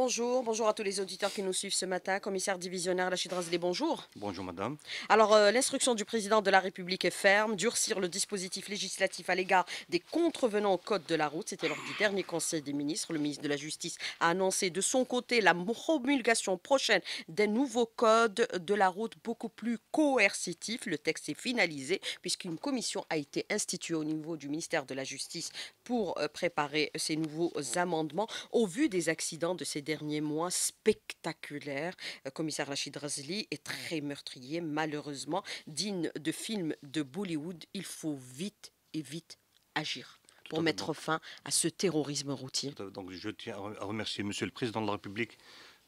Bonjour, bonjour à tous les auditeurs qui nous suivent ce matin. Commissaire divisionnaire Lachid des bonjour. Bonjour madame. Alors euh, l'instruction du président de la République est ferme, durcir le dispositif législatif à l'égard des contrevenants au code de la route. C'était lors du dernier conseil des ministres. Le ministre de la Justice a annoncé de son côté la promulgation prochaine d'un nouveau code de la route beaucoup plus coercitif. Le texte est finalisé puisqu'une commission a été instituée au niveau du ministère de la Justice pour euh, préparer ces nouveaux amendements au vu des accidents de ces derniers mois spectaculaire. Euh, commissaire Rachid Razli est très meurtrier, malheureusement, digne de films de Bollywood. Il faut vite et vite agir pour mettre fin à ce terrorisme routier. Donc je tiens à remercier Monsieur le Président de la République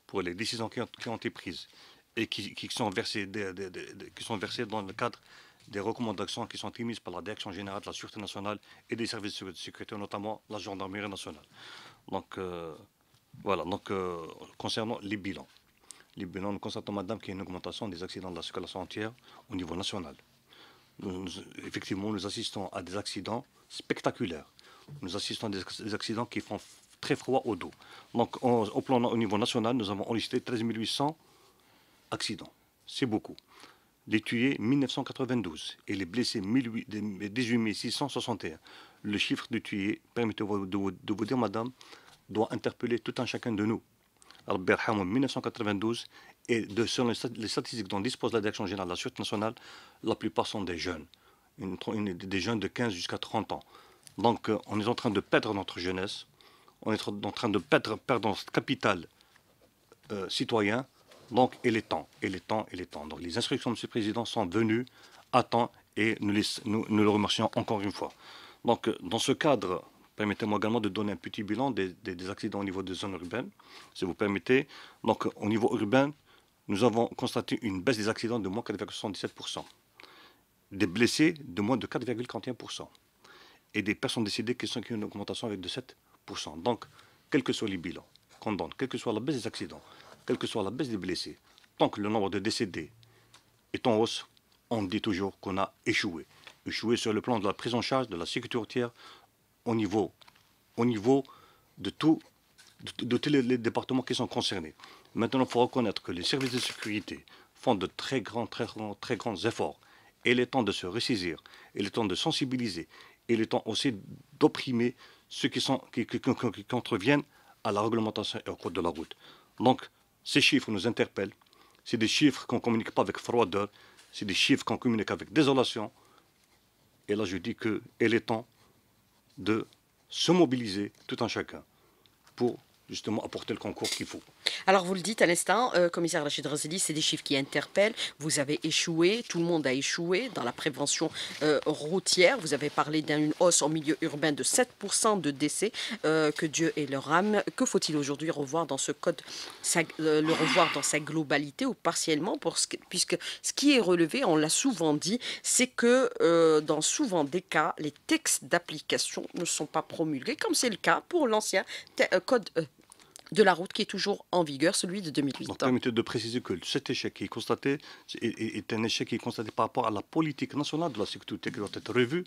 pour les décisions qui ont, été prises et qui, sont versées, qui sont dans le cadre des recommandations qui sont émises par la Direction générale de la Sûreté nationale et des services de sécurité, notamment la Gendarmerie nationale. Donc, euh, voilà, donc euh, concernant les bilans. Les bilans, nous constatons, madame, qu'il y a une augmentation des accidents de la circulation entière au niveau national. effectivement, nous assistons à des accidents spectaculaires. Nous assistons à des accidents qui font très froid au dos. Donc, au, plan, au niveau national, nous avons enregistré 13 800 accidents. C'est beaucoup. Les tués, 1992. Et les blessés, 18 661. Le chiffre de tués, permettez-moi de vous dire, madame, doit interpeller tout un chacun de nous. Albert en 1992, et de, selon les statistiques dont dispose la Direction générale de la Sûreté nationale, la plupart sont des jeunes, des jeunes de 15 jusqu'à 30 ans. Donc euh, on est en train de perdre notre jeunesse, on est en train de perdre, notre capital euh, citoyen, donc il est temps, Et les temps, et est temps. Donc les instructions de M. le Président sont venues à temps et nous le remercions encore une fois. Donc euh, dans ce cadre, Permettez-moi également de donner un petit bilan des, accidents au niveau des zones urbaines, si vous permettez. Donc, au niveau urbain, nous avons constaté une baisse des accidents de moins 4,77%, des blessés de moins de 4,41%, et des personnes décédées qui sont qui une augmentation avec de 7%. Donc, quel que soit les bilans qu'on donne, quelle que soit la baisse des accidents, quelle que soit la baisse des blessés, tant que le nombre de décédés est en hausse, on dit toujours qu'on a échoué. Échoué sur le plan de la prise en charge, de la sécurité routière, au niveau, au niveau de, tout, de, tous les, départements qui sont concernés. Maintenant, il faut reconnaître que les services de sécurité font de très grands, très, très grands efforts. Et il est temps de se ressaisir, il est temps de sensibiliser, il est temps aussi d'opprimer ceux qui, sont, qui, qui, qui, contreviennent à la réglementation et au code de la route. Donc, ces chiffres nous interpellent. C'est des chiffres qu'on ne communique pas avec froideur, c'est des chiffres qu'on communique avec désolation. Et là, je dis qu'il est temps de se mobiliser tout un chacun pour justement apporter le concours qu'il faut. Alors vous le dites à l'instant, euh, commissaire Rachid Razeli, c'est des chiffres qui interpellent. Vous avez échoué, tout le monde a échoué dans la prévention euh, routière. Vous avez parlé d'une hausse en milieu urbain de 7% de décès. Euh, que Dieu ait leur âme. Que faut-il aujourd'hui revoir dans ce code, le revoir dans sa globalité ou partiellement, puisque ce qui est relevé, on l'a souvent dit, c'est que dans souvent des cas, les textes d'application ne sont pas promulgués, comme c'est le cas pour l'ancien code de la route qui est toujours en vigueur, celui de 2008. Donc, permettez de préciser que cet échec qui est constaté est, un échec qui est constaté par rapport à la politique nationale de la sécurité qui doit être revue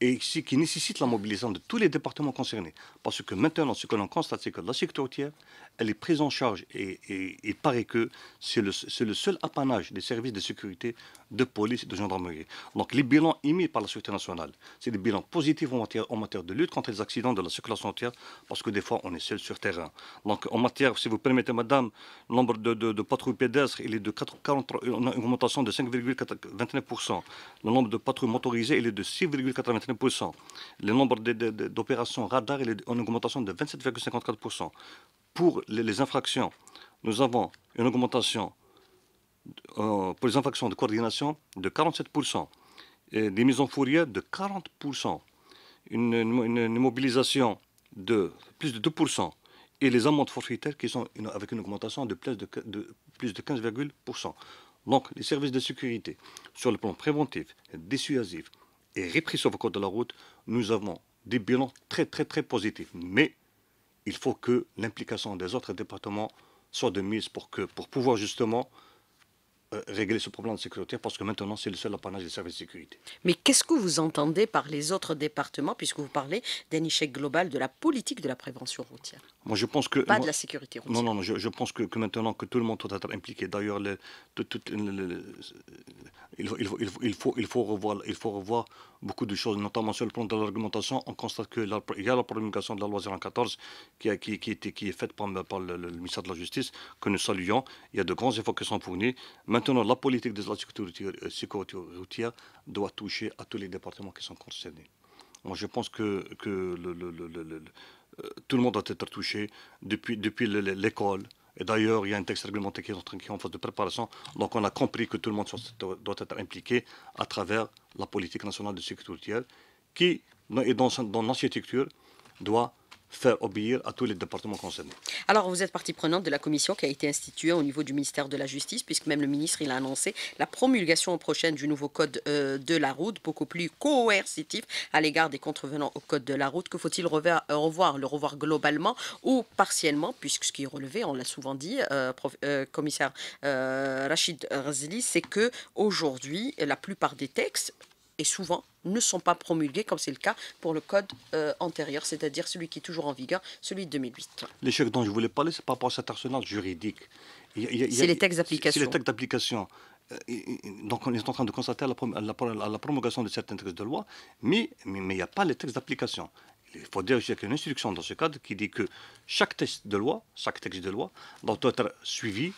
et qui nécessite la mobilisation de tous les départements concernés. Parce que maintenant, ce que l'on constate, c'est que la sécurité routière, elle est prise en charge et, il paraît que c'est le, seul apanage des services de sécurité, de police, et de gendarmerie. Donc les bilans émis par la sécurité nationale, c'est des bilans positifs en matière, en matière de lutte contre les accidents de la circulation routière, parce que des fois, on est seul sur terrain en matière, si vous permettez, madame, le nombre de, patrouilles pédestres, est de augmentation de 5,29%. Le nombre de patrouilles motorisées, est de 6,89%. Le nombre d'opérations radar, il est en augmentation de 27,54%. Pour les, infractions, nous avons une augmentation euh, pour les infractions de coordination de 47%, des mises en fourrière de 40%, une, une mobilisation de plus de 2% et les amendes forfaitaires qui sont avec une augmentation de plus de, de, plus de 15,%. Donc les services de sécurité, sur le plan préventif, dissuasif et sur le code de la route, nous avons des bilans très très très positifs. Mais il faut que l'implication des autres départements soit de mise pour, que, pour pouvoir justement euh, régler ce problème de sécurité parce que maintenant c'est le seul apanage des services de sécurité. Mais qu'est-ce que vous entendez par les autres départements puisque vous parlez d'un échec global de la politique de la prévention routière Moi je pense que... Pas de la sécurité routière. Non, non, je, pense que, maintenant que tout le monde doit être impliqué. D'ailleurs, il, faut, il, faut revoir, il faut revoir beaucoup de choses, notamment sur le plan de l'argumentation. On constate qu'il y a la promulgation de la loi 014 qui, qui, qui est faite par, par le, ministère de la Justice, que nous saluons. Il y a de grands efforts qui sont fournis. Maintenant, la politique de la euh, sécurité, routière doit toucher à tous les départements qui sont concernés. Moi, je pense que, que euh, tout le monde doit être touché, depuis, depuis l'école, et d'ailleurs, il y a un texte réglementaire qui est en, phase de préparation. Donc, on a compris que tout le monde doit être impliqué à travers la politique nationale de sécurité routière qui, dans, dans l'architecture, doit faire obéir à tous les départements concernés. Alors, vous êtes partie prenante de la commission qui a été instituée au niveau du ministère de la Justice, puisque même le ministre, il a annoncé la promulgation prochaine du nouveau code euh, de la route, beaucoup plus coercitif à l'égard des contrevenants au code de la route. Que faut-il revoir, euh, Le revoir globalement ou partiellement, puisque ce qui est relevé, on l'a souvent dit, euh, commissaire Rachid Razili, c'est que aujourd'hui, la plupart des textes et souvent ne sont pas promulgués, comme c'est le cas pour le code euh, antérieur, c'est-à-dire celui qui est toujours en vigueur, celui de 2008. L'échec dont je voulais parler, c'est par rapport à cet arsenal juridique. C'est les textes d'application. C'est les textes d'application. Euh, donc on est en train de constater la, promulgation de certains textes de loi, mais il n'y a pas les textes d'application. Il faut dire qu'il y a une instruction dans ce cadre qui dit que chaque texte de loi, chaque texte de loi doit être suivi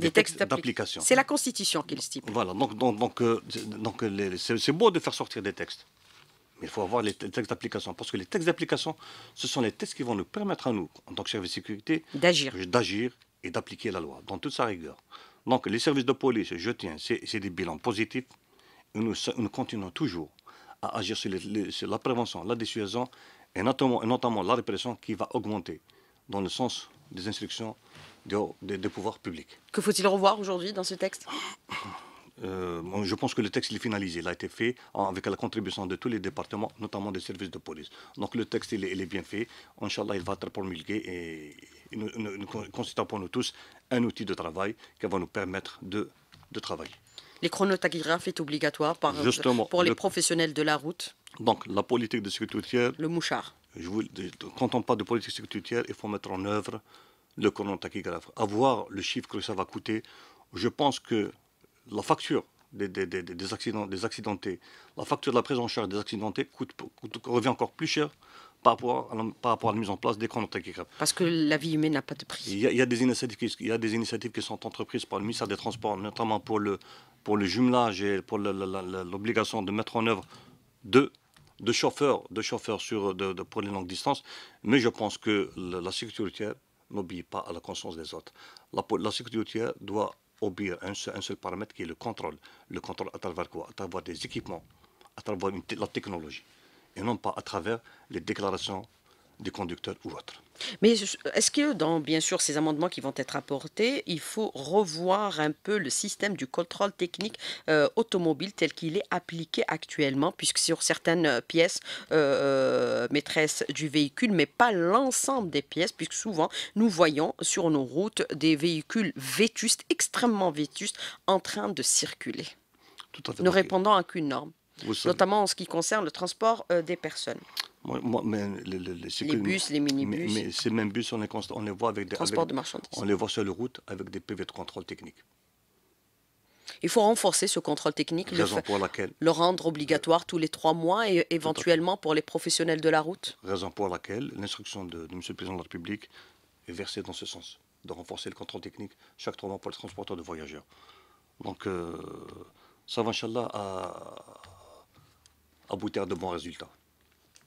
des, textes d'application. C'est la Constitution qui le stipule. Voilà, donc, donc, donc, euh, euh, c'est beau de faire sortir des textes. Mais il faut avoir les textes d'application. Parce que les textes d'application, ce sont les textes qui vont nous permettre à nous, en tant que service de sécurité, d'agir et d'appliquer la loi dans toute sa rigueur. Donc les services de police, je tiens, c'est des bilans positifs. nous, continuons toujours à agir sur, la prévention, la dissuasion et notamment, et notamment la répression qui va augmenter dans le sens des instructions des de, pouvoirs publics. Que faut-il revoir aujourd'hui dans ce texte euh, je pense que le texte est finalisé, il a été fait avec la contribution de tous les départements, notamment des services de police. Donc le texte il est, bien fait. Inch'Allah, il va être promulgué et nous, pour nous tous un outil de travail qui va nous permettre de, de travailler. Les chronotachygraphes est obligatoire par, pour les professionnels de la route. Donc la politique de sécurité routière. Le mouchard. Je vous, quand on parle de politique routière. il faut mettre en œuvre le colon tachygraphe, à voir le chiffre que ça va coûter, je pense que la facture des, accidents, des accidentés, la facture de la prise en charge des accidentés coûte, revient encore plus cher par rapport, à la, la mise en place des chronos tachygraphes. Parce que la vie humaine n'a pas de prix. Il y, a, des initiatives, des initiatives qui sont entreprises par le ministère des Transports, notamment pour le, pour le jumelage et pour l'obligation de mettre en œuvre deux de chauffeurs, de chauffeurs sur, pour les longues distances. Mais je pense que la sécurité n'obéit pas à la conscience des autres. La, sécurité routière doit obéir à un seul, paramètre qui est le contrôle. Le contrôle à travers quoi À travers des équipements, à travers la technologie, et non pas à travers les déclarations des conducteurs ou autres. Mais est-ce que dans, bien sûr, ces amendements qui vont être apportés, il faut revoir un peu le système du contrôle technique euh, automobile tel qu'il est appliqué actuellement, puisque sur certaines euh, pièces euh, maîtresses du véhicule, mais pas l'ensemble des pièces, puisque souvent nous voyons sur nos routes des véhicules vétustes, extrêmement vétustes, en train de circuler, ne répondant à qu'une norme notamment en ce qui concerne le transport euh, des personnes. les bus, les minibus. Mais, ces mêmes bus, on les, voit avec des. Transport de marchandises. On les voit sur les routes avec des PV de contrôle technique. Il faut renforcer ce contrôle technique, le, le rendre obligatoire tous les trois mois et éventuellement pour les professionnels de la route. Raison pour laquelle l'instruction de, M. le Président de la République est versée dans ce sens, de renforcer le contrôle technique chaque trois mois pour les transporteurs de voyageurs. Donc, euh, ça va, Inch'Allah, à, aboutir à de bons résultats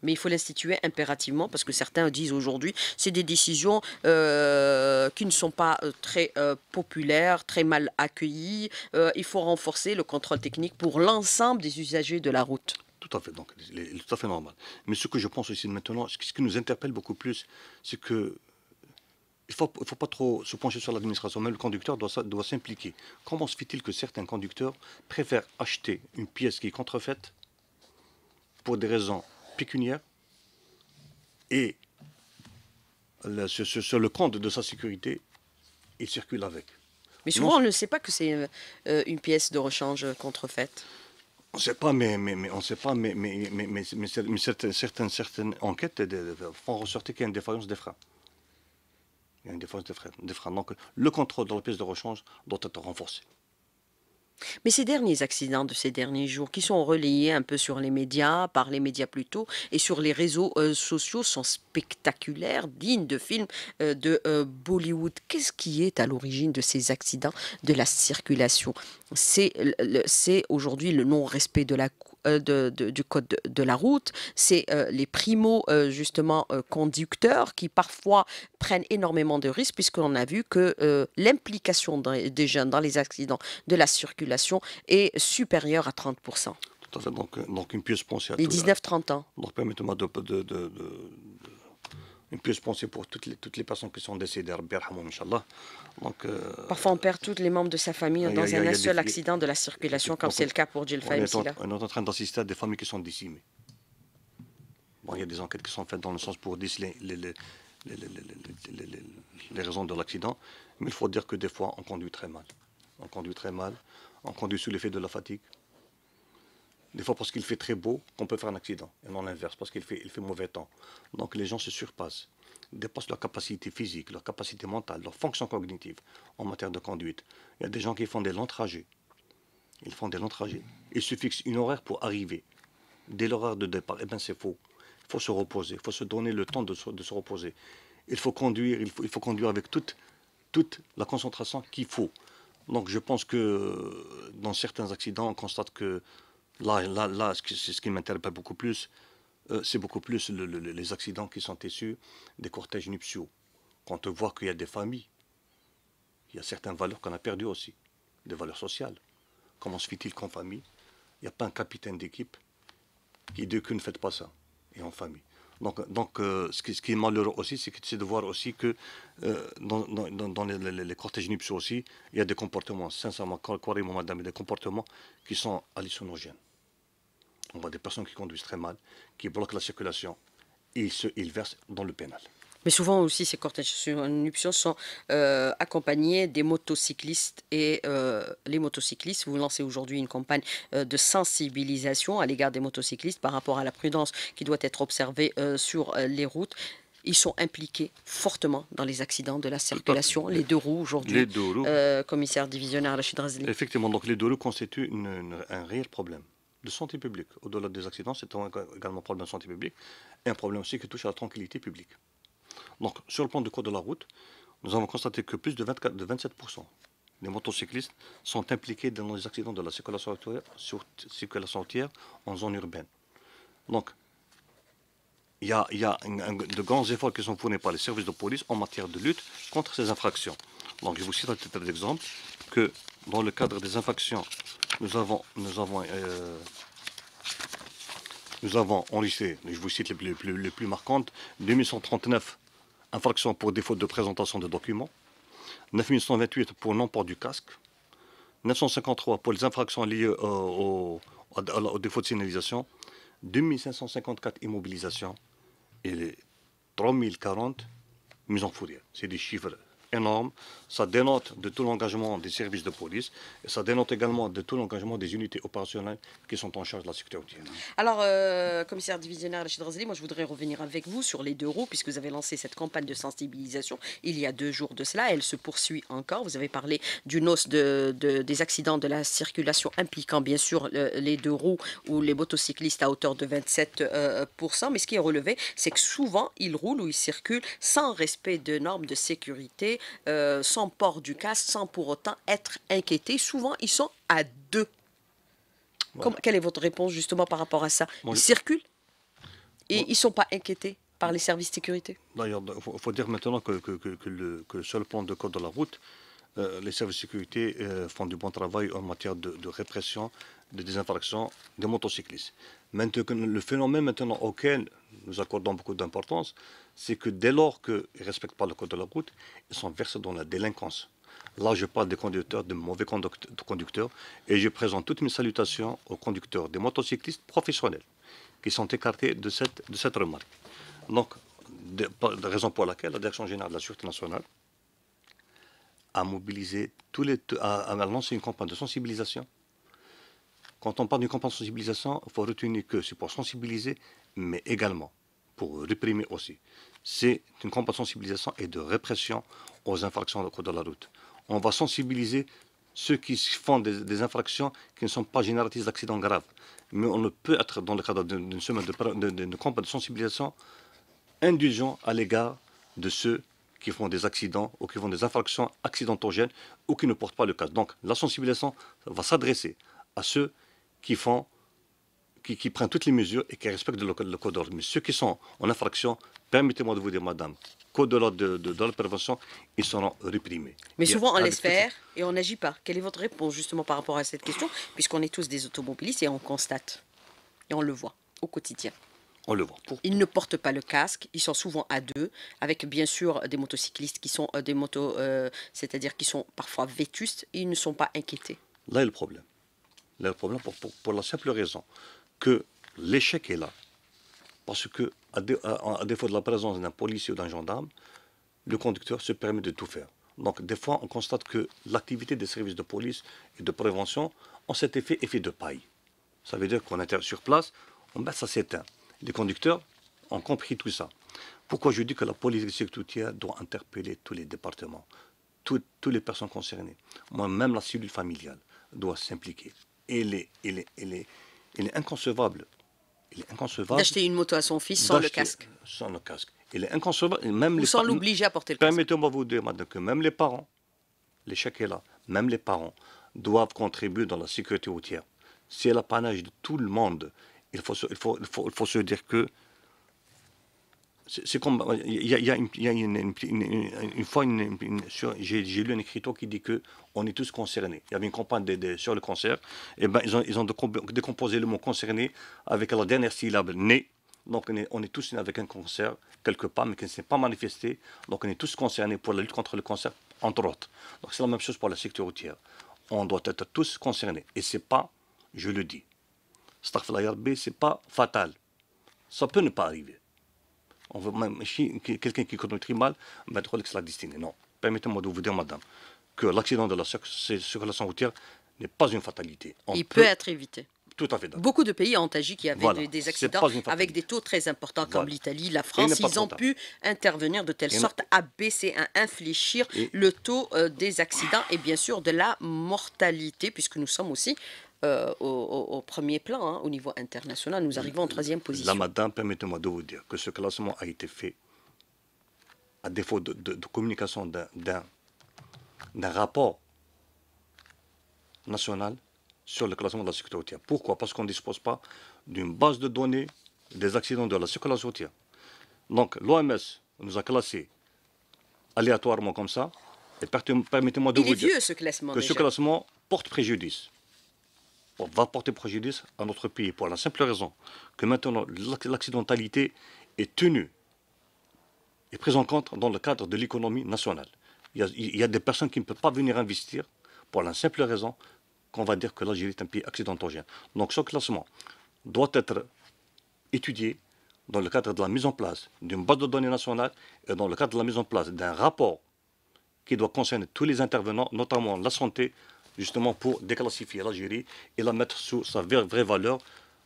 mais il faut l'instituer impérativement parce que certains disent aujourd'hui c'est des décisions euh, qui ne sont pas euh, très euh, populaires, très mal accueillies. il faut renforcer le contrôle technique pour l'ensemble des usagers de la route. Tout à fait, donc tout à fait normal. Mais ce que je pense aussi maintenant, ce qui nous interpelle beaucoup plus, c'est que il ne faut, pas trop se pencher sur l'administration, mais le conducteur doit, doit s'impliquer. Comment se fait-il que certains conducteurs préfèrent acheter une pièce qui est contrefaite pour des raisons pécuniaires et le, sur, le compte de sa sécurité, il circule avec. Mais souvent, on ne sait pas que c'est euh, une pièce de rechange contrefaite. On ne sait pas, mais, mais, sait pas, mais, certaines, enquêtes font ressortir qu'il y a une défaillance des freins. Il y a une défaillance des Des freins. Donc, le contrôle de la pièce de rechange doit être renforcé. Mais ces derniers accidents de ces derniers jours, qui sont relayés un peu sur les médias, par les médias plutôt, et sur les réseaux euh, sociaux, sont spectaculaires, dignes de films euh, de euh, Bollywood. Qu'est-ce qui est à l'origine de ces accidents de la circulation C'est aujourd'hui le non-respect de la cour euh, de, du code de, la route, c'est euh, les primo euh, justement conducteurs qui parfois prennent énormément de risques puisqu'on a vu que l'implication des jeunes dans les accidents de la circulation est supérieure à 30%. Donc, donc une pièce pensée à Les 19-30 ans. Donc permettez-moi de, une se penser pour toutes les, toutes les personnes qui sont décédées, Donc, Parfois, on perd tous les membres de sa famille dans un seul accident de la circulation, comme c'est le cas pour Jill Fahim on, est en train d'assister à des familles qui sont décimées. il y a des enquêtes qui sont faites dans le sens pour déceler les, les raisons de l'accident, mais il faut dire que des fois, on conduit très mal. On conduit très mal, on conduit sous l'effet de la fatigue. Des fois parce qu'il fait très beau qu'on peut faire un accident, et non l'inverse, parce qu'il fait, il fait mauvais temps. Donc les gens se surpassent, dépassent leur capacité physique, leur capacité mentale, leur fonction cognitive en matière de conduite. Il y a des gens qui font des longs trajets. Ils font des longs trajets. Ils se fixent une horaire pour arriver. Dès l'horaire de départ, eh ben, c'est faux. Il faut se reposer, il faut se donner le temps de se, reposer. Il faut conduire, il faut, conduire avec toute, toute la concentration qu'il faut. Donc je pense que dans certains accidents, on constate que Là, ce qui m'intéresse beaucoup plus. Euh, c'est beaucoup plus les accidents qui sont issus des cortèges nuptiaux. Quand on voit qu'il y a des familles, il y a certaines valeurs qu'on a perdues aussi, des valeurs sociales. Comment se fait-il qu'en famille, il n'y a pas un capitaine d'équipe qui dit que ne faites pas ça, et en famille donc, donc euh, ce, qui, est malheureux aussi, c'est de voir aussi que euh, dans, les, cortèges nuptiaux aussi, il y a des comportements, sincèrement, croyez madame, des comportements qui sont hallucinogènes on voit des personnes qui conduisent très mal, qui bloquent la circulation, et ils, se, ils versent dans le pénal. Mais souvent aussi, ces cortèges sur sont euh, accompagnés des motocyclistes. Et euh, les motocyclistes, vous lancez aujourd'hui une campagne euh, de sensibilisation à l'égard des motocyclistes par rapport à la prudence qui doit être observée sur les routes. Ils sont impliqués fortement dans les accidents de la circulation, les deux roues aujourd'hui. commissaire divisionnaire la Effectivement, donc les deux roues constituent un réel problème de santé publique. Au-delà des accidents, c'est également un problème de santé publique et un problème aussi qui touche à la tranquillité publique. Donc, sur le plan de cours de la route, nous avons constaté que plus de, 27% des motocyclistes sont impliqués dans les accidents de la circulation routière, en zone urbaine. Donc, il y a, de grands efforts qui sont fournis par les services de police en matière de lutte contre ces infractions. Donc, je vous cite un titre d'exemple que dans le cadre des infractions nous avons, nous avons, euh, nous avons enregistré, je vous cite les plus, les marquantes, 2139 infractions pour défaut de présentation de documents, 9128 pour non-port du casque, 953 pour les infractions liées au, défaut de signalisation, 2554 immobilisations et les 3040 mises en fourrière. C'est des chiffres énorme. Ça dénote de tout l'engagement des services de police et ça dénote également de tout l'engagement des unités opérationnelles qui sont en charge de la sécurité routière. Alors, euh, commissaire divisionnaire Rachid Razali, moi je voudrais revenir avec vous sur les deux roues puisque vous avez lancé cette campagne de sensibilisation il y a deux jours de cela. Elle se poursuit encore. Vous avez parlé d'une hausse de, des accidents de la circulation impliquant bien sûr les deux roues ou les motocyclistes à hauteur de 27%. Euh, mais ce qui est relevé, c'est que souvent ils roulent ou ils circulent sans respect de normes de sécurité euh, sans port du casque, sans pour autant être inquiétés. Souvent, ils sont à deux. quelle est votre réponse justement par rapport à ça Ils circulent et ils ne sont pas inquiétés par les services de sécurité D'ailleurs, il faut, dire maintenant que, le, que, sur le plan de code de la route, euh, les services de sécurité euh, font du bon travail en matière de, répression de, des des motocyclistes. Maintenant, le phénomène maintenant auquel nous accordons beaucoup d'importance, c'est que dès lors qu'ils ne respectent pas le code de la route, ils sont versés dans la délinquance. Là, je parle des conducteurs, de mauvais conducteurs, et je présente toutes mes salutations aux conducteurs des motocyclistes professionnels qui sont écartés de cette, de cette remarque. Donc, de, raison pour laquelle la Direction générale de la Sûreté nationale a mobilisé tous les, a lancé une campagne de sensibilisation. Quand on parle d'une campagne de sensibilisation, il faut retenir que c'est pour sensibiliser, mais également pour réprimer aussi. C'est une campagne de sensibilisation et de répression aux infractions de la route. On va sensibiliser ceux qui font des, infractions qui ne sont pas génératrices d'accidents graves. Mais on ne peut être, dans le cadre d'une semaine de, campagne de sensibilisation, indulgent à l'égard de ceux qui font des accidents ou qui font des infractions accidentogènes ou qui ne portent pas le cas. Donc la sensibilisation va s'adresser à ceux qui font qui, qui, prend toutes les mesures et qui respecte le, code d'ordre. Mais ceux qui sont en infraction, permettez-moi de vous dire, madame, code de l'ordre de, la prévention, ils seront réprimés. Mais souvent, on laisse faire et on n'agit pas. Quelle est votre réponse justement par rapport à cette question, puisqu'on est tous des automobilistes et on constate, et on le voit au quotidien on le voit. Ils ne portent pas le casque, ils sont souvent à deux, avec bien sûr des motocyclistes qui sont euh, des motos, euh, c'est-à-dire qui sont parfois vétustes, ils ne sont pas inquiétés. Là est le problème. Là est le problème pour la simple raison l'échec est là. Parce que, à, défaut de la présence d'un policier ou d'un gendarme, le conducteur se permet de tout faire. Donc, des fois, on constate que l'activité des services de police et de prévention ont cet effet, effet de paille. Ça veut dire qu'on est sur place, on baisse, ça s'éteint. Les conducteurs ont compris tout ça. Pourquoi je dis que la police sécurité doit interpeller tous les départements, toutes, les personnes concernées, moi-même la cellule familiale doit s'impliquer. Et les, et les, et les il est inconcevable. Il est inconcevable. D'acheter une moto à son fils sans le casque. Sans le casque. Il est inconcevable. Même sans l'obliger à porter le casque. Permettez-moi vous dire, madame, que même les parents, les est là, même les parents doivent contribuer dans la sécurité routière. C'est l'apanage de tout le monde. il faut se dire que c'est comme. Il y a, une, fois, j'ai lu un écriteau qui dit que on est tous concernés. Il y avait une campagne sur le cancer. Eh ben, ils ont, décomposé le mot concerné avec la dernière syllabe né. Donc on est, tous nés avec un cancer quelque part, mais qui ne s'est pas manifesté. Donc on est tous concernés pour la lutte contre le cancer, entre autres. Donc c'est la même chose pour la secteur routière. On doit être tous concernés. Et c'est pas, je le dis, ce c'est pas fatal. Ça peut ne pas arriver on veut même quelqu'un qui connaît très mal, c'est ben, la destinée. Non. Permettez-moi de vous dire, madame, que l'accident de la circulation routière n'est pas une fatalité. Il peut, être évité. Tout à fait. Beaucoup de pays ont agi qui avaient des, accidents avec des taux très importants comme l'Italie, la France. ils ont pu intervenir de telle sorte à baisser, à infléchir le taux euh, des accidents et bien sûr de la mortalité, puisque nous sommes aussi euh, au, premier plan, hein, au niveau international. Nous arrivons en troisième position. La madame, permettez-moi de vous dire que ce classement a été fait à défaut de, communication d'un rapport national sur le classement de la sécurité routière. Pourquoi Parce qu'on ne dispose pas d'une base de données des accidents de la sécurité routière. Donc l'OMS nous a classés aléatoirement comme ça. Et permettez-moi de vous dire ce que ce classement porte préjudice va porter préjudice à notre pays pour la simple raison que maintenant l'accidentalité est tenue et prise en compte dans le cadre de l'économie nationale. Il y, a, des personnes qui ne peuvent pas venir investir pour la simple raison qu'on va dire que l'Algérie est un pays accidentogène. Donc ce classement doit être étudié dans le cadre de la mise en place d'une base de données nationale et dans le cadre de la mise en place d'un rapport qui doit concerner tous les intervenants, notamment la santé, justement pour déclassifier l'Algérie et la mettre sous sa vraie valeur.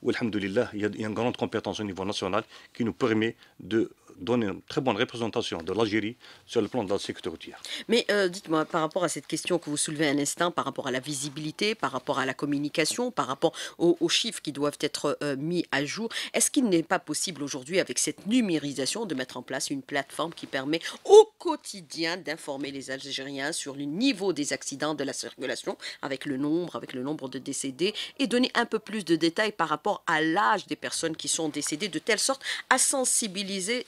Où, il y a une grande compétence au niveau national qui nous permet de donner une très bonne représentation de l'Algérie sur le plan de la sécurité routière. Mais euh, dites-moi, par rapport à cette question que vous soulevez un instant, par rapport à la visibilité, par rapport à la communication, par rapport aux, chiffres qui doivent être euh, mis à jour, est-ce qu'il n'est pas possible aujourd'hui, avec cette numérisation, de mettre en place une plateforme qui permet au quotidien d'informer les Algériens sur le niveau des accidents de la circulation, avec le nombre, avec le nombre de décédés, et donner un peu plus de détails par rapport à l'âge des personnes qui sont décédées, de telle sorte à sensibiliser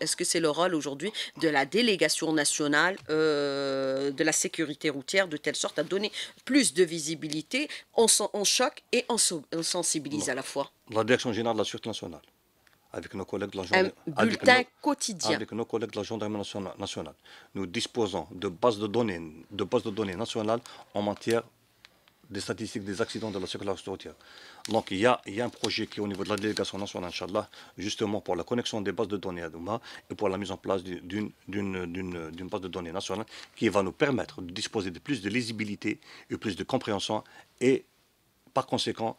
est-ce que c'est le rôle aujourd'hui de la délégation nationale euh, de la sécurité routière de telle sorte à donner plus de visibilité On, on choque et on, sensibilise à la fois La Direction générale de la Sûreté nationale, avec nos collègues de la gendarmerie. bulletin quotidien. Avec nos collègues de la gendarmerie nationale. Nous disposons de bases de données, de bases de données nationales en matière des statistiques des accidents de la circulation routière. Donc il y, a, un projet qui est au niveau de la délégation nationale, Inch'Allah, justement pour la connexion des bases de données à Douma et pour la mise en place d'une base de données nationale qui va nous permettre de disposer de plus de lisibilité et plus de compréhension et par conséquent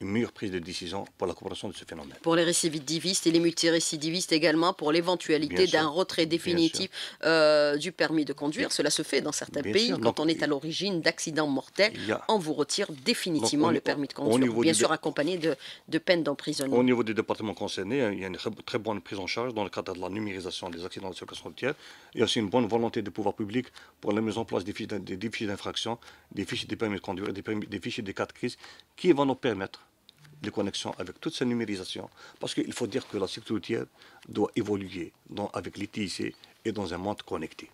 une meilleure prise de décision pour la compréhension de ce phénomène. Pour les récidivistes et les multirécidivistes également, pour l'éventualité d'un retrait définitif euh, du permis de conduire. Cela se fait dans certains pays. Quand on est à l'origine d'accidents mortels, on vous retire définitivement le permis de conduire, bien sûr accompagné de, de peines d'emprisonnement. Au niveau des départements concernés, hein, il y a une très bonne prise en charge dans le cadre de la numérisation des accidents de circulation routière. Il y a aussi une bonne volonté des pouvoirs publics pour la mise en place des fiches d'infraction, des, fichiers fiches des permis de conduire, des, des fiches des cas de crise qui vont nous permettre les connexions avec toute cette numérisation, parce qu'il faut dire que la sécurité doit évoluer avec l'ITIC et dans un monde connecté.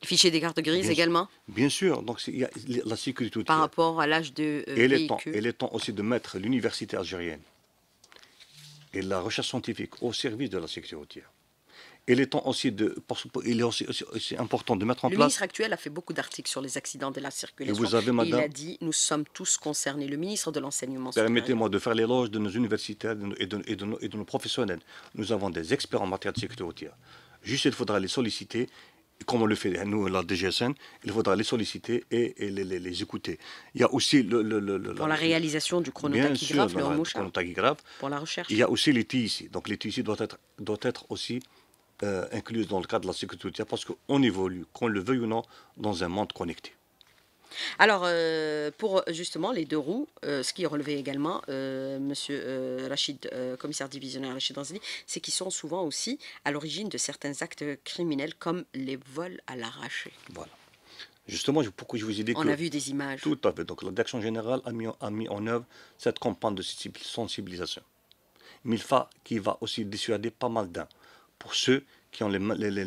Le fichier des cartes grises également Bien sûr, donc la sécurité routière. Par rapport à l'âge de euh, et les temps, temps aussi de mettre l'université algérienne et la recherche scientifique au service de la sécurité routière il est temps aussi de, il important de mettre en place. Le ministre actuel a fait beaucoup d'articles sur les accidents de la circulation. Et vous avez, madame, il a dit, nous sommes tous concernés. Le ministre de l'enseignement. Permettez-moi de faire l'éloge de nos universitaires et de, nos, professionnels. Nous avons des experts en matière de sécurité routière. Juste, il faudra les solliciter. Comme on le fait nous, la DGSN, il faudra les solliciter et, les, écouter. Il y a aussi le. Pour la, réalisation du chronotachygraphe, le, le chronotachygraphe. Pour la recherche. Il y a aussi les ici. Donc les ici doivent être, doit être aussi euh, incluses dans le cadre de la sécurité parce qu'on évolue, qu'on le veuille ou non, dans un monde connecté. Alors, euh, pour justement les deux roues, euh, ce qui est relevé également, monsieur Rachid, commissaire divisionnaire Rachid Danzili, c'est qu'ils sont souvent aussi à l'origine de certains actes criminels comme les vols à l'arraché. Voilà. Justement, pourquoi je vous ai dit On a vu des images. Tout à fait. Donc, la direction générale a mis, a mis en œuvre cette campagne de sensibilisation. Milfa qui va aussi dissuader pas mal d'un pour ceux qui ont les,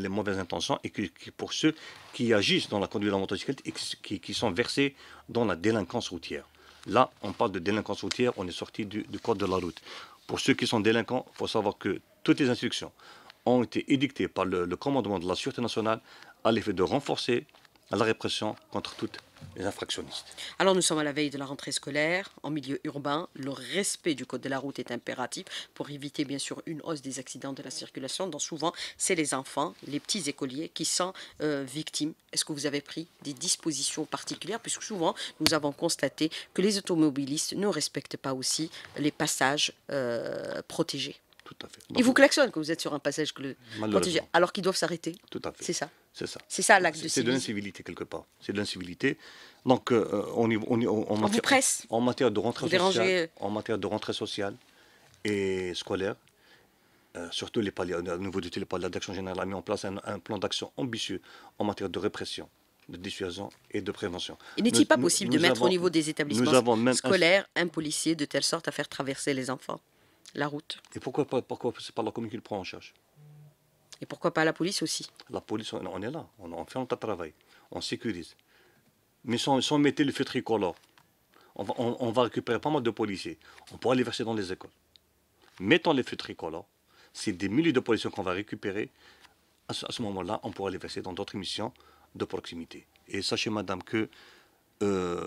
mauvaises intentions et pour ceux qui agissent dans la conduite de la motocyclette et qui, sont versés dans la délinquance routière. Là, on parle de délinquance routière, on est sorti du, code de la route. Pour ceux qui sont délinquants, il faut savoir que toutes les instructions ont été édictées par le, commandement de la Sûreté nationale à l'effet de renforcer la répression contre toute les infractionnistes. Alors nous sommes à la veille de la rentrée scolaire. En milieu urbain, le respect du code de la route est impératif pour éviter bien sûr une hausse des accidents de la circulation dont souvent c'est les enfants, les petits écoliers qui sont euh, victimes. Est-ce que vous avez pris des dispositions particulières puisque souvent nous avons constaté que les automobilistes ne respectent pas aussi les passages euh, protégés il ils vous klaxonnent quand vous êtes sur un passage que alors qu'ils doivent s'arrêter. Tout à fait. C'est ça. C'est ça. C'est ça l'acte de C'est de l'incivilité quelque part. C'est de l'incivilité. Donc euh, euh, on, y, on, vous presse. En matière de rentrée sociale, euh. en matière de rentrée sociale et scolaire, surtout les paliers, au niveau du palier l'action générale a mis en place un, plan d'action ambitieux en matière de répression de dissuasion et de prévention. Il n'est-il pas possible de mettre au niveau des établissements scolaires un policier de telle sorte à faire traverser les enfants la route. Et pourquoi, pourquoi c'est pas la commune qui le prend en charge Et pourquoi pas la police aussi La police, on, est là, on, fait notre travail, on sécurise. Mais sans mettre les le feu tricolore, on va, récupérer pas mal de policiers. On pourra les verser dans les écoles. Mettons les feux tricolores, c'est des milliers de policiers qu'on va récupérer. À ce, ce moment-là, on pourra les verser dans d'autres missions de proximité. Et sachez, madame, que euh,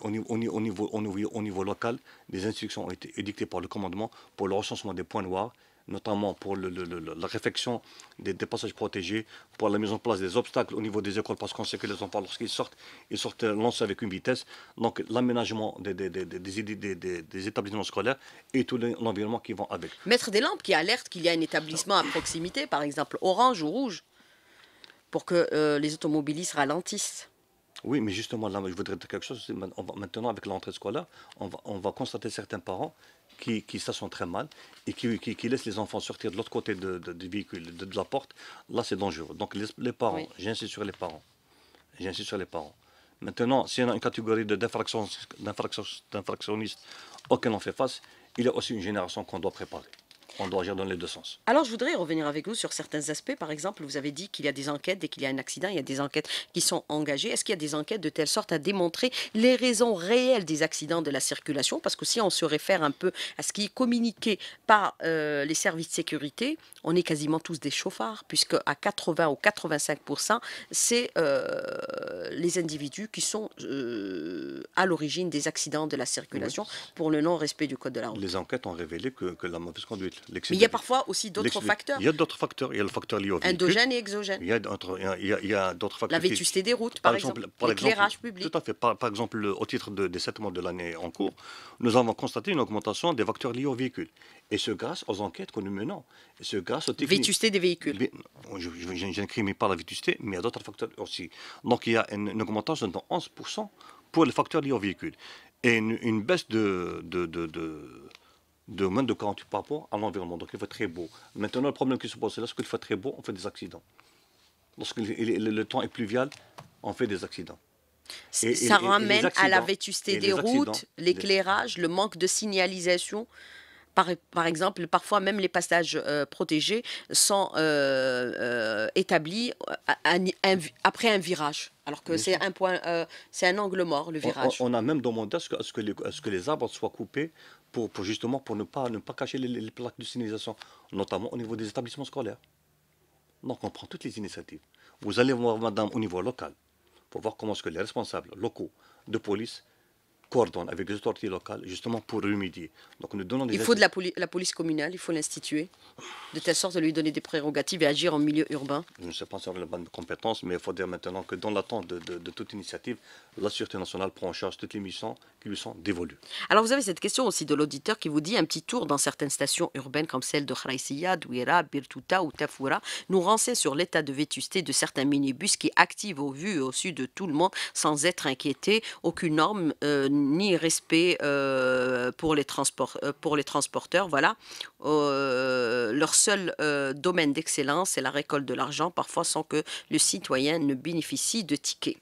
au, au, niveau, local, des instructions ont été édictées par le commandement pour le recensement des points noirs, notamment pour la réfection des, passages protégés, pour la mise en place des obstacles au niveau des écoles, parce qu'on sait que les enfants, lorsqu'ils sortent, ils sortent lancés avec une vitesse. Donc l'aménagement des, des, établissements scolaires et tout l'environnement qui vont avec. Mettre des lampes qui alertent qu'il y a un établissement à proximité, par exemple orange ou rouge, pour que euh, les automobilistes ralentissent. Oui, mais justement, là, je voudrais dire quelque chose. maintenant, avec l'entrée scolaire, on va, constater certains parents qui, qui très mal et qui, qui, laissent les enfants sortir de l'autre côté du véhicule, de, la porte, là c'est dangereux. Donc les, parents, j'insiste sur les parents. J'insiste sur les parents. Maintenant, s'il y a une catégorie d'infractionnistes auquel on fait face, il y a aussi une génération qu'on doit préparer. On doit agir dans les deux sens. Alors, je voudrais revenir avec vous sur certains aspects. Par exemple, vous avez dit qu'il y a des enquêtes, dès qu'il y a un accident, il y a des enquêtes qui sont engagées. Est-ce qu'il y a des enquêtes de telle sorte à démontrer les raisons réelles des accidents de la circulation Parce que si on se réfère un peu à ce qui est communiqué par euh, les services de sécurité, on est quasiment tous des chauffards, puisque à 80 ou 85 c'est euh, les individus qui sont euh, à l'origine des accidents de la circulation pour le non-respect du code de la route. Les enquêtes ont révélé que la mauvaise conduite. Mais Il y a parfois aussi d'autres facteurs. Il y a d'autres facteurs. Il y a le facteur lié au véhicule. Endogène et exogène. Il y a d'autres facteurs. La vétusté des routes, par, exemple. L'éclairage public. Tout à fait. Par, exemple, au titre des sept mois de l'année en cours, nous avons constaté une augmentation des facteurs liés aux véhicules, Et ce grâce aux enquêtes que nous menons. Et ce grâce Vétusté des véhicules. Je, pas la vétusté, mais il y a d'autres facteurs aussi. Donc il y a une, augmentation de 11% pour les facteurs liés aux véhicules, Et une, baisse de de moins de 48 par rapport à l'environnement. Donc il fait très beau. Maintenant, le problème qui se pose, c'est lorsqu'il fait très beau, on fait des accidents. Lorsque le temps est pluvial, on fait des accidents. ça ramène à la vétusté des routes, l'éclairage, le manque de signalisation. Par, par, exemple, parfois même les passages euh, protégés sont euh, euh, établis après un virage, alors que c'est un point, c'est un angle mort le virage. On, a même demandé à ce que les arbres soient coupés pour, justement pour ne pas, ne pas cacher les, plaques de signalisation, notamment au niveau des établissements scolaires. Donc on prend toutes les initiatives. Vous allez voir, madame, au niveau local, pour voir comment ce que les responsables locaux de police avec les autorités locales justement pour remédier. Donc nous donnons des il faut de la, la, police communale, il faut l'instituer, de telle sorte de lui donner des prérogatives et agir en milieu urbain. Je ne sais pas si on a bonne compétences, mais il faut dire maintenant que dans l'attente de, de, toute initiative, la Sûreté nationale prend en charge toutes les missions qui lui sont dévolues. Alors vous avez cette question aussi de l'auditeur qui vous dit un petit tour dans certaines stations urbaines comme celle de Khraïsiya, Douira, Birtuta ou Tafoura nous renseigne sur l'état de vétusté de certains minibus qui activent au vu et au sud de tout le monde sans être inquiétés. Aucune norme euh, ni respect euh, pour, les transports, euh, pour les transporteurs. Voilà. Euh, leur seul domaine d'excellence, c'est la récolte de l'argent, parfois sans que le citoyen ne bénéficie de tickets.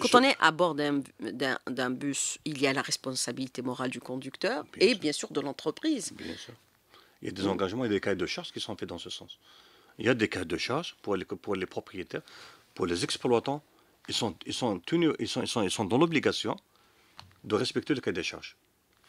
Quand on est à bord d'un bus, il y a la responsabilité morale du conducteur et bien sûr de l'entreprise. Il y a des engagements et des cas de charges qui sont faits dans ce sens. Il y a des cas de charges pour les propriétaires, pour les exploitants ils sont, ils ils sont, dans l'obligation de respecter le cahier des charges.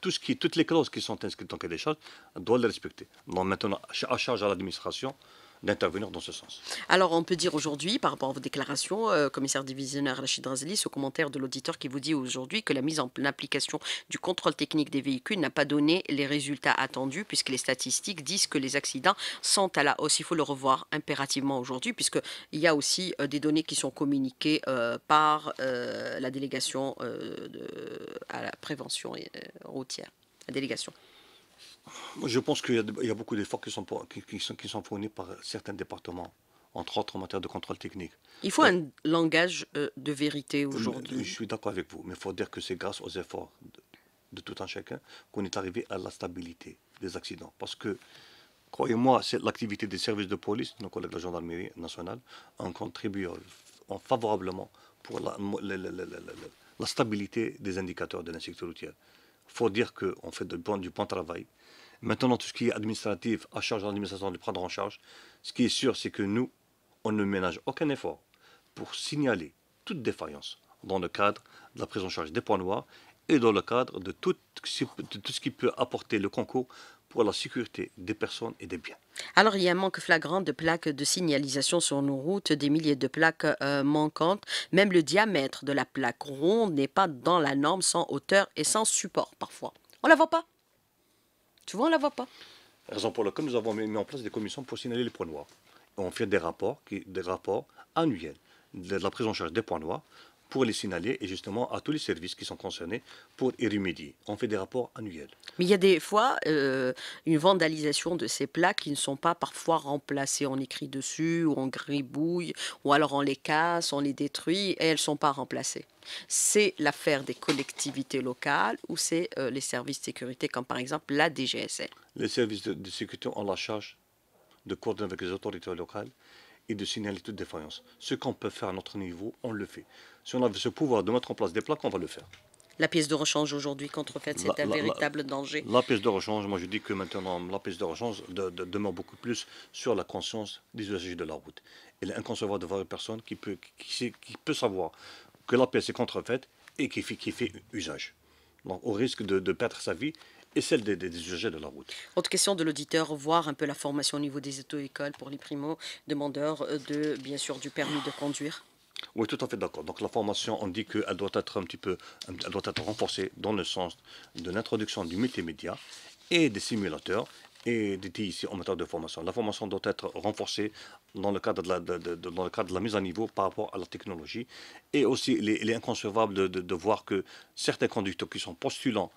toutes les clauses qui sont inscrites dans le cahier des charges doivent les respecter. maintenant, à charge à l'administration d'intervenir dans ce sens. Alors on peut dire aujourd'hui, par rapport à vos déclarations, euh, commissaire divisionnaire Rachid Razeli, ce commentaire de l'auditeur qui vous dit aujourd'hui que la mise en application du contrôle technique des véhicules n'a pas donné les résultats attendus, puisque les statistiques disent que les accidents sont à la hausse. Il faut le revoir impérativement aujourd'hui, puisqu'il y a aussi euh, des données qui sont communiquées euh, par la délégation de, à la prévention routière. La délégation. Je pense qu'il y, a beaucoup d'efforts qui sont, fournis par certains départements entre autres en matière de contrôle technique. Il faut un langage euh, de vérité aujourd'hui. Je, suis d'accord avec vous, mais il faut dire que c'est grâce aux efforts de, tout un chacun qu'on est arrivé à la stabilité des accidents. Parce que, croyez-moi, c'est l'activité des services de police, nos collègues de la gendarmerie nationale, en contribuant euh, favorablement pour la, la, stabilité des indicateurs de l'insécurité routier. Il faut dire qu'on fait du bon travail Maintenant, tout ce qui est administratif, à charge de l'administration de prendre en charge, ce qui est sûr, c'est que nous, on ne ménage aucun effort pour signaler toute défaillance dans le cadre de la prise en charge des points noirs et dans le cadre de tout, ce qui peut apporter le concours pour la sécurité des personnes et des biens. Alors, il y a un manque flagrant de plaques de signalisation sur nos routes, des milliers de plaques euh, manquantes. Même le diamètre de la plaque ronde n'est pas dans la norme sans hauteur et sans support parfois. On la voit pas. Tu vois, on ne la voit pas. Raison pour laquelle nous avons mis en place des commissions pour signaler les points noirs. On fait des rapports, des rapports annuels de la prise en charge des points noirs pour les signaler et justement à tous les services qui sont concernés pour y remédier. On fait des rapports annuels. Mais il y a des fois euh, une vandalisation de ces plats qui ne sont pas parfois remplacés. On écrit dessus ou on gribouille ou alors on les casse, on les détruit et elles ne sont pas remplacées. C'est l'affaire des collectivités locales ou c'est euh, les services de sécurité comme par exemple la DGSL Les services de sécurité ont la charge de coordonner avec les autorités locales et de signaler toute défaillance. Ce qu'on peut faire à notre niveau, on le fait. Si on avait ce pouvoir de mettre en place des plaques, on va le faire. La pièce de rechange aujourd'hui contrefaite, c'est un véritable danger. La pièce de rechange, moi je dis que maintenant, la pièce de rechange demeure beaucoup plus sur la conscience des usagers de la route. Il est inconcevable de voir une personne qui peut, qui, peut savoir que la pièce est contrefaite et qui fait, qui fait usage. Donc, au risque de, de perdre sa vie et celle des, des, usagers de la route. Autre question de l'auditeur, voir un peu la formation au niveau des auto-écoles pour les primo-demandeurs, euh, de, bien sûr, du permis de conduire oui, tout à fait d'accord. Donc la formation, on dit qu'elle doit être un petit peu, elle doit être renforcée dans le sens de l'introduction du multimédia et des simulateurs et des TIC en matière de formation. La formation doit être renforcée dans le cadre de la, dans le de la mise à niveau par rapport à la technologie. Et aussi, il est, il est inconcevable de, voir que certains conducteurs qui sont postulants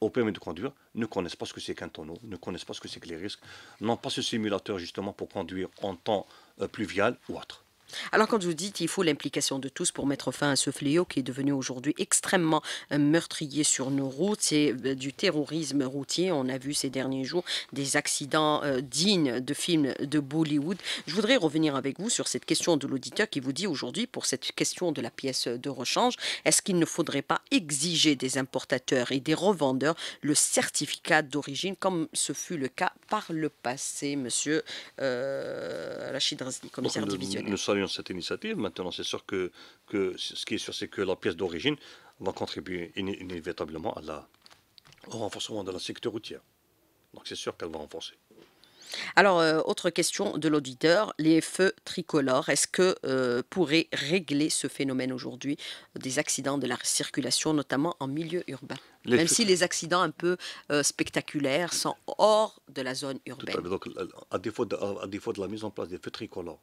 au permis de conduire ne connaissent pas ce que c'est qu'un tonneau, ne connaissent pas ce que c'est que les risques, n'ont pas ce simulateur justement pour conduire en temps euh, pluvial ou autre. Alors quand vous dites qu'il faut l'implication de tous pour mettre fin à ce fléau qui est devenu aujourd'hui extrêmement euh, meurtrier sur nos routes, c'est euh, du terrorisme routier. On a vu ces derniers jours des accidents euh, dignes de films de Bollywood. Je voudrais revenir avec vous sur cette question de l'auditeur qui vous dit aujourd'hui pour cette question de la pièce de rechange, est-ce qu'il ne faudrait pas exiger des importateurs et des revendeurs le certificat d'origine comme ce fut le cas par le passé, monsieur la Rachid Razni, commissaire divisionnel cette initiative. Maintenant, c'est sûr que, que, ce qui est sûr, c'est que la pièce d'origine va contribuer inévitablement à la, au renforcement de la sécurité routière. Donc c'est sûr qu'elle va renforcer. Alors, euh, autre question de l'auditeur, les feux tricolores, est-ce que euh, pourrait régler ce phénomène aujourd'hui euh, des accidents de la circulation, notamment en milieu urbain Même si les accidents un peu euh, spectaculaires sont hors de la zone urbaine. à, Donc, à, défaut de, à défaut de la mise en place des feux tricolores,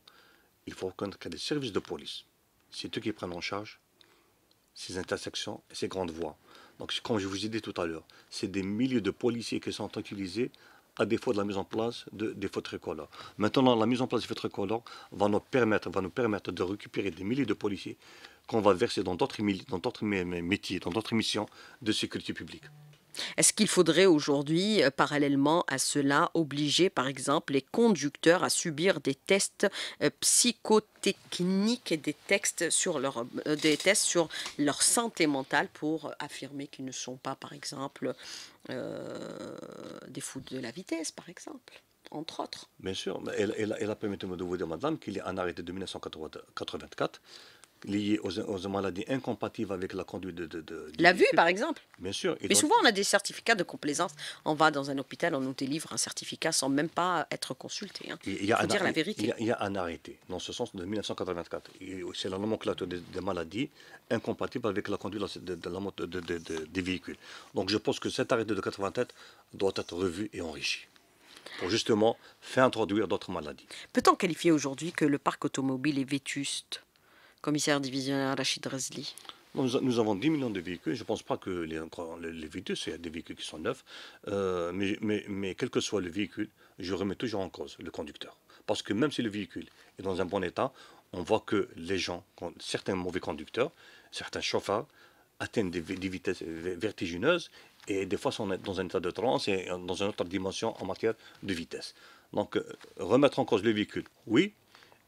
il faut reconnaître qu'il y des services de police. C'est eux qui prennent en charge ces intersections et ces grandes voies. Donc, comme je vous ai dit tout à l'heure, c'est des milliers de policiers qui sont utilisés à défaut de la mise en place de, des feux tricolores. Maintenant, la mise en place des feux tricolores va nous permettre, va nous permettre de récupérer des milliers de policiers qu'on va verser dans d'autres métiers, dans d'autres missions de sécurité publique. Est-ce qu'il faudrait aujourd'hui, euh, parallèlement à cela, obliger par exemple les conducteurs à subir des tests euh, psychotechniques et des, sur euh, des tests sur leur santé mentale pour affirmer qu'ils ne sont pas par exemple des fous de la vitesse par exemple entre autres. Bien sûr, elle elle, de vous dire, madame, qu'il est en arrêté de 1984 liés aux, maladies incompatibles avec la conduite de... de, de la vue, par exemple. Bien sûr. Mais souvent, on a des certificats de complaisance. On va dans un hôpital, on nous délivre un certificat sans même pas être consulté. Hein. Il, y a un, dire la vérité. Il y, a, un arrêté, dans ce sens, de 1984. C'est la nomenclature des, maladies incompatibles avec la conduite de, de, des véhicules. Donc, je pense que cet arrêté de 87 doit être revu et enrichi pour justement faire introduire d'autres maladies. Peut-on qualifier aujourd'hui que le parc automobile est vétuste commissaire divisionnaire Rachid Razli. Nous, avons 10 millions de véhicules. Je ne pense pas que les, les véhicules, c'est des véhicules qui sont neufs. Euh, mais, mais, mais quel que soit le véhicule, je remets toujours en cause le conducteur. Parce que même si le véhicule est dans un bon état, on voit que les gens, certains mauvais conducteurs, certains chauffeurs, atteignent des, vitesses vertigineuses et des fois sont dans un état de transe et dans une autre dimension en matière de vitesse. Donc euh, remettre en cause le véhicule, oui,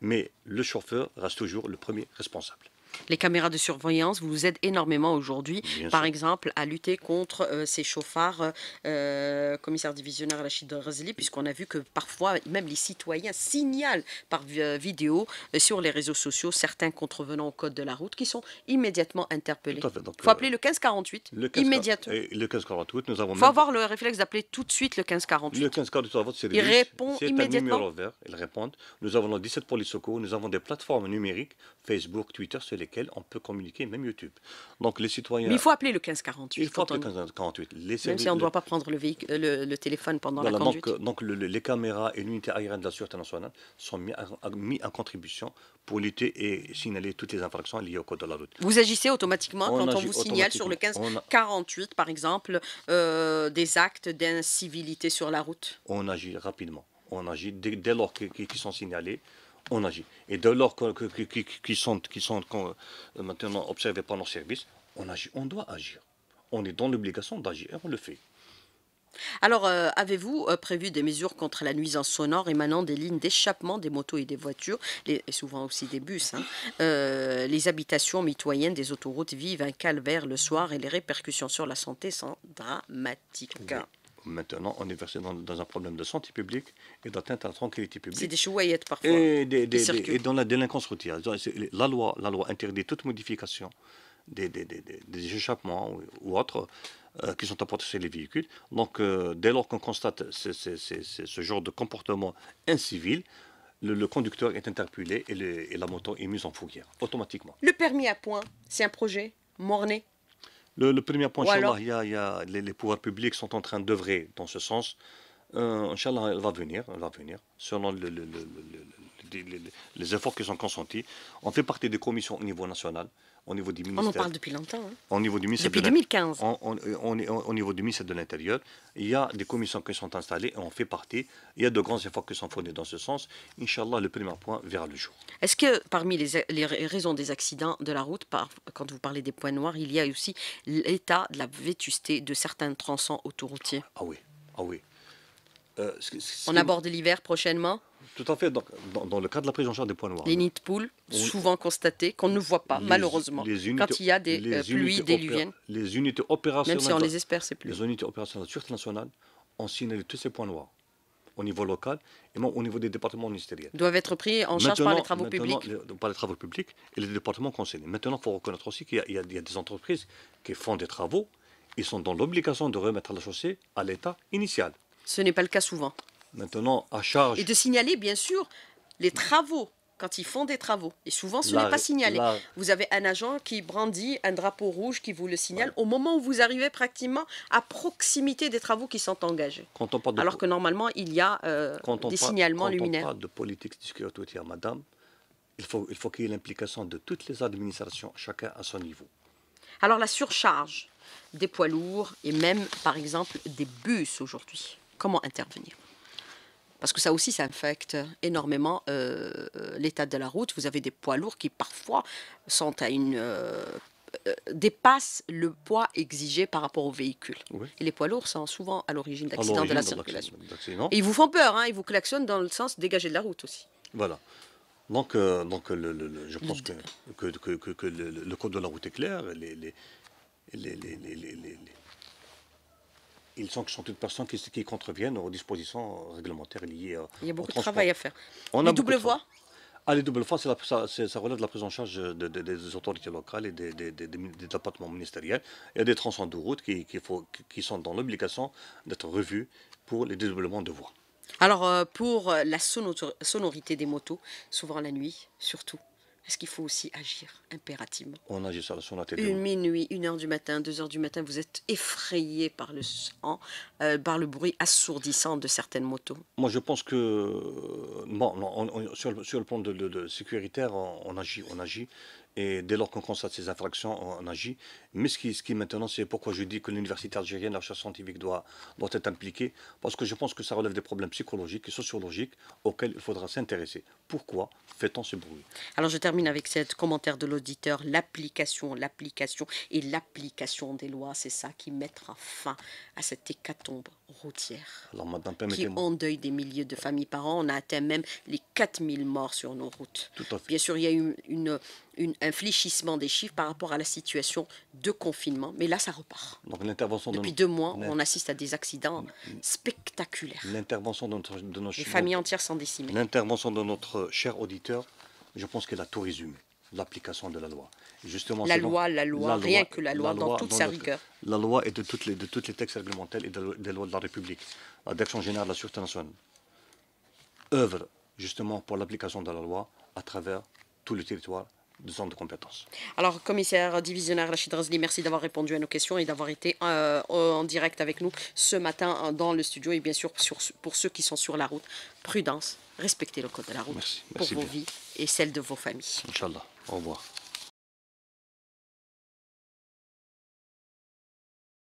mais le chauffeur reste toujours le premier responsable. Les caméras de surveillance vous aident énormément aujourd'hui, par exemple, à lutter contre euh, ces chauffards, euh, commissaire divisionnaire de Rosely, puisqu'on a vu que parfois, même les citoyens signalent par euh, vidéo sur les réseaux sociaux certains contrevenants au code de la route qui sont immédiatement interpellés. Il faut appeler le 1548 immédiatement. le 1548, nous avons. Il faut avoir le réflexe d'appeler tout de suite le 1548. Le 1548, c'est répond numéro Nous avons 17 police secours, nous avons des plateformes numériques, Facebook, Twitter, c'est lesquels on peut communiquer, même YouTube. Donc les citoyens. il faut appeler le 1548. Il faut appeler le 1548. Les même si on ne doit pas prendre le, euh, le, téléphone pendant la conduite. Donc, les caméras et l'unité aérienne de la sûreté nationale sont mis, en contribution pour lutter et signaler toutes les infractions liées au code de la route. Vous agissez automatiquement quand on vous signale sur le 1548, par exemple, euh, des actes d'incivilité sur la route On agit rapidement. On agit dès lors qu'ils sont signalés on agit. Et de lors qu'ils sont, qui sont euh, maintenant observés par nos services, on agit, on doit agir. On est dans l'obligation d'agir, on le fait. Alors, euh, avez-vous euh, prévu des mesures contre la nuisance sonore émanant des lignes d'échappement des motos et des voitures, et souvent aussi des bus hein, Les habitations mitoyennes des autoroutes vivent un calvaire le soir et les répercussions sur la santé sont dramatiques maintenant, on est versé dans, un problème de santé publique et d'atteinte à la tranquillité publique. C'est des chouaillettes parfois. Et, des, circuits. et dans la délinquance routière. La loi, la loi interdit toute modification des, échappements ou, autres euh, qui sont apportés sur les véhicules. Donc, euh, dès lors qu'on constate ce, genre de comportement incivil, le, conducteur est interpellé et, la moto est mise en fourrière, automatiquement. Le permis à point, c'est un projet morné le, premier point, y les, pouvoirs publics sont en train d'œuvrer dans ce sens. Euh, Inch'Allah, elle va venir, elle va venir, selon les efforts qui sont consentis. On fait partie des commissions au niveau national niveau du On en parle depuis longtemps. Hein. Au niveau du depuis 2015. On, au niveau du ministère de l'Intérieur, il y a des commissions qui sont installées et on fait partie. Il y a de grands efforts qui sont fournis dans ce sens. Inch'Allah, le premier point verra le jour. Est-ce que parmi les, raisons des accidents de la route, par, quand vous parlez des points noirs, il y a aussi l'état de la vétusté de certains tronçons autoroutiers Ah oui, ah oui. Euh, on aborde l'hiver prochainement tout à fait. dans, le cas de la prise en charge des points noirs. Les hein, nids de poules, souvent constatés, qu'on ne voit pas, malheureusement, quand il y a des euh, pluies déluviennes. Les unités opérationnelles. Même si on les espère, c'est plus. Les unités opérationnelles nationale ont signalé tous ces points noirs au niveau local et même au niveau des départements ministériels. Doivent être pris en charge par les travaux publics. par les travaux publics et les départements concernés. Maintenant, il faut reconnaître aussi qu'il y, y a des entreprises qui font des travaux. Ils sont dans l'obligation de remettre la chaussée à l'état initial. Ce n'est pas le cas souvent. Maintenant, à charge. Et de signaler, bien sûr, les travaux quand ils font des travaux. Et souvent, ce n'est pas signalé. Vous avez un agent qui brandit un drapeau rouge qui vous le signale au moment où vous arrivez pratiquement à proximité des travaux qui sont engagés. Alors que normalement, il y a des signalements luminaires. Quand on parle de politique de madame, il faut, il faut qu'il y ait l'implication de toutes les administrations, chacun à son niveau. Alors la surcharge des poids lourds et même, par exemple, des bus aujourd'hui, comment intervenir parce que ça aussi, ça infecte énormément euh, l'état de la route. Vous avez des poids lourds qui parfois sont à une dépasse euh, euh, dépassent le poids exigé par rapport au véhicule. Et les poids lourds sont souvent à l'origine d'accidents de la circulation. Et ils vous font peur, hein, ils vous klaxonnent dans le sens dégagé de la route aussi. Voilà. Donc, donc le, je pense que, que, que, que le, code de la route est clair. les, les, les, les ils sont, sont toutes personnes qui, contreviennent aux dispositions réglementaires liées à. Il y a beaucoup de travail à faire. On les doubles double voies ah, les doubles voies, ça, relève de la prise en charge des autorités locales et des, des, départements ministériels. Il y a des tronçons de route qui, qui sont dans l'obligation d'être revus pour les dédoublements de voies. Alors, euh, pour la sonorité des motos, souvent la nuit, surtout. Est-ce qu'il faut aussi agir impérativement On agit sur la télé. Une minuit, une heure du matin, deux heures du matin, vous êtes effrayé par le sang, euh, par le bruit assourdissant de certaines motos. Moi, je pense que bon, sur, le, plan de, sécuritaire, on, agit, on agit, et dès lors qu'on constate ces infractions, on agit. Mais ce qui, ce maintenant, c'est pourquoi je dis que l'université algérienne, la recherche scientifique doit, doit être impliquée, parce que je pense que ça relève des problèmes psychologiques et sociologiques auxquels il faudra s'intéresser. Pourquoi fait-on ce bruit Alors je termine avec ce commentaire de l'auditeur, l'application, l'application et l'application des lois, c'est ça qui mettra fin à cette hécatombe routière Alors, madame, qui endeuille des milliers de familles par an. On a atteint même les 4000 morts sur nos routes. Bien sûr, il y a eu une, une, un fléchissement des chiffres par rapport à la situation de confinement, mais là, ça repart. Donc l'intervention Depuis deux mois, on assiste à des accidents spectaculaires. L'intervention de notre... De notre... familles entières sont décimées. L'intervention de notre cher auditeur, je pense qu'elle a tout résumé, l'application de la loi. Justement, la loi, la loi, rien que la loi, dans toute sa rigueur. La loi et de toutes les, de toutes les textes réglementaires et des lois de la République. La Direction générale de la Sûreté nationale œuvre justement pour l'application de la loi à travers tout le territoire de de compétences. Alors, commissaire divisionnaire Rachid Razli, merci d'avoir répondu à nos questions et d'avoir été euh, en direct avec nous ce matin euh, dans le studio. Et bien sûr, pour ceux qui sont sur la route, prudence, respectez le code de la route pour vos vies et celles de vos familles. Inch'Allah. Au revoir.